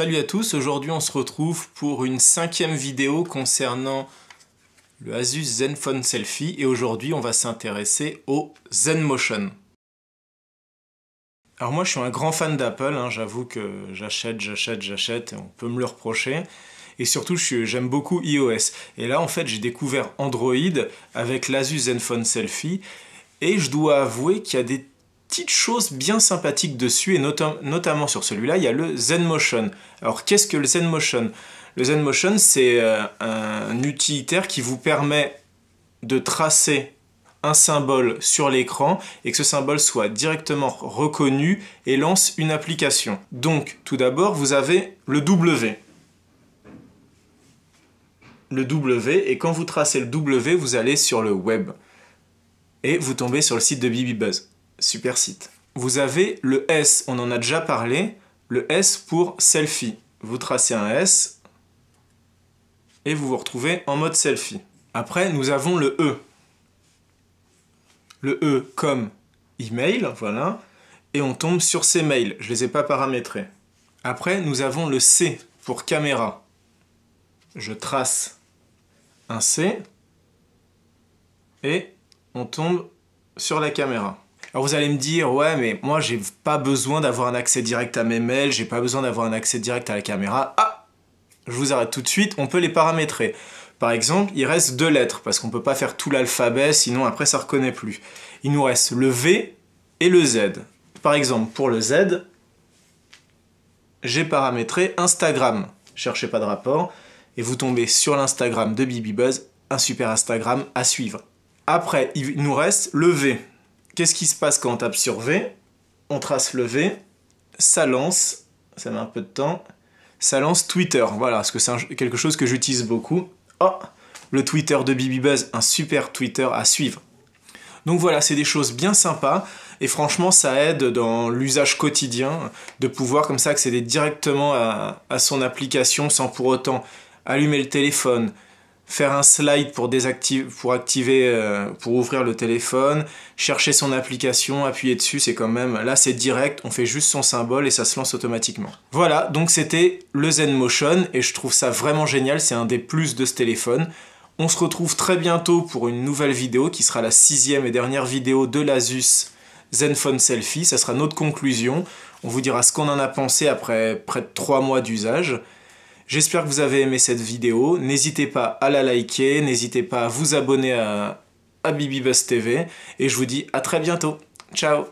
Salut à tous, aujourd'hui on se retrouve pour une cinquième vidéo concernant le Asus Zenfone Selfie et aujourd'hui on va s'intéresser au ZenMotion. Alors moi je suis un grand fan d'Apple, hein, j'avoue que j'achète, j'achète, j'achète on peut me le reprocher. Et surtout j'aime beaucoup iOS. Et là en fait j'ai découvert Android avec l'Asus Zenfone Selfie et je dois avouer qu'il y a des Petite chose bien sympathique dessus, et notamment sur celui-là, il y a le Zen Motion. Alors qu'est-ce que le Zen Motion Le Zen Motion, c'est euh, un utilitaire qui vous permet de tracer un symbole sur l'écran et que ce symbole soit directement reconnu et lance une application. Donc tout d'abord vous avez le W. Le W et quand vous tracez le W vous allez sur le web et vous tombez sur le site de BBBuzz super site. Vous avez le S, on en a déjà parlé, le S pour selfie. Vous tracez un S et vous vous retrouvez en mode selfie. Après, nous avons le E. Le E comme email, voilà, et on tombe sur ces mails. Je les ai pas paramétrés. Après, nous avons le C pour caméra. Je trace un C et on tombe sur la caméra. Alors vous allez me dire, ouais, mais moi j'ai pas besoin d'avoir un accès direct à mes mails, j'ai pas besoin d'avoir un accès direct à la caméra. Ah Je vous arrête tout de suite, on peut les paramétrer. Par exemple, il reste deux lettres, parce qu'on peut pas faire tout l'alphabet, sinon après ça reconnaît plus. Il nous reste le V et le Z. Par exemple, pour le Z, j'ai paramétré Instagram. Cherchez pas de rapport, et vous tombez sur l'Instagram de BibiBuzz, un super Instagram à suivre. Après, il nous reste le V. Qu'est-ce qui se passe quand on tape sur V On trace le V, ça lance, ça met un peu de temps, ça lance Twitter. Voilà, parce que c'est quelque chose que j'utilise beaucoup. Oh Le Twitter de BibiBuzz, un super Twitter à suivre. Donc voilà, c'est des choses bien sympas et franchement ça aide dans l'usage quotidien de pouvoir comme ça accéder directement à son application sans pour autant allumer le téléphone, faire un slide pour, désactiver, pour activer, euh, pour ouvrir le téléphone, chercher son application, appuyer dessus, c'est quand même, là c'est direct, on fait juste son symbole et ça se lance automatiquement. Voilà, donc c'était le Zen Motion et je trouve ça vraiment génial, c'est un des plus de ce téléphone. On se retrouve très bientôt pour une nouvelle vidéo qui sera la sixième et dernière vidéo de l'Asus Zenfone Selfie, ça sera notre conclusion. On vous dira ce qu'on en a pensé après près de trois mois d'usage. J'espère que vous avez aimé cette vidéo. N'hésitez pas à la liker, n'hésitez pas à vous abonner à, BibiBus TV. Et je vous dis à très bientôt. Ciao